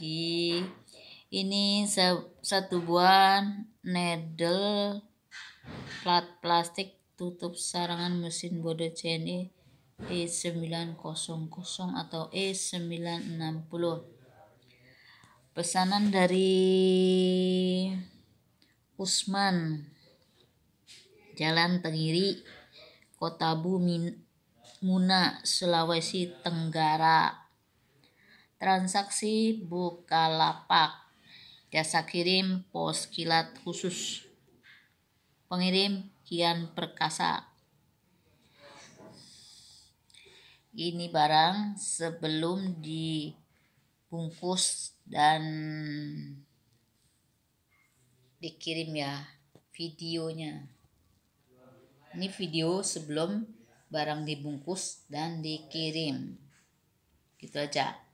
lagi ini se satu buah needle plat plastik tutup sarangan mesin bodoh CNE E900 atau E960 pesanan dari Usman Jalan Tengiri Kota Bumi Muna Sulawesi Tenggara transaksi buka lapak jasa kirim pos kilat khusus, pengirim Kian Perkasa. Ini barang sebelum dibungkus dan dikirim ya videonya. Ini video sebelum barang dibungkus dan dikirim. Gitu aja.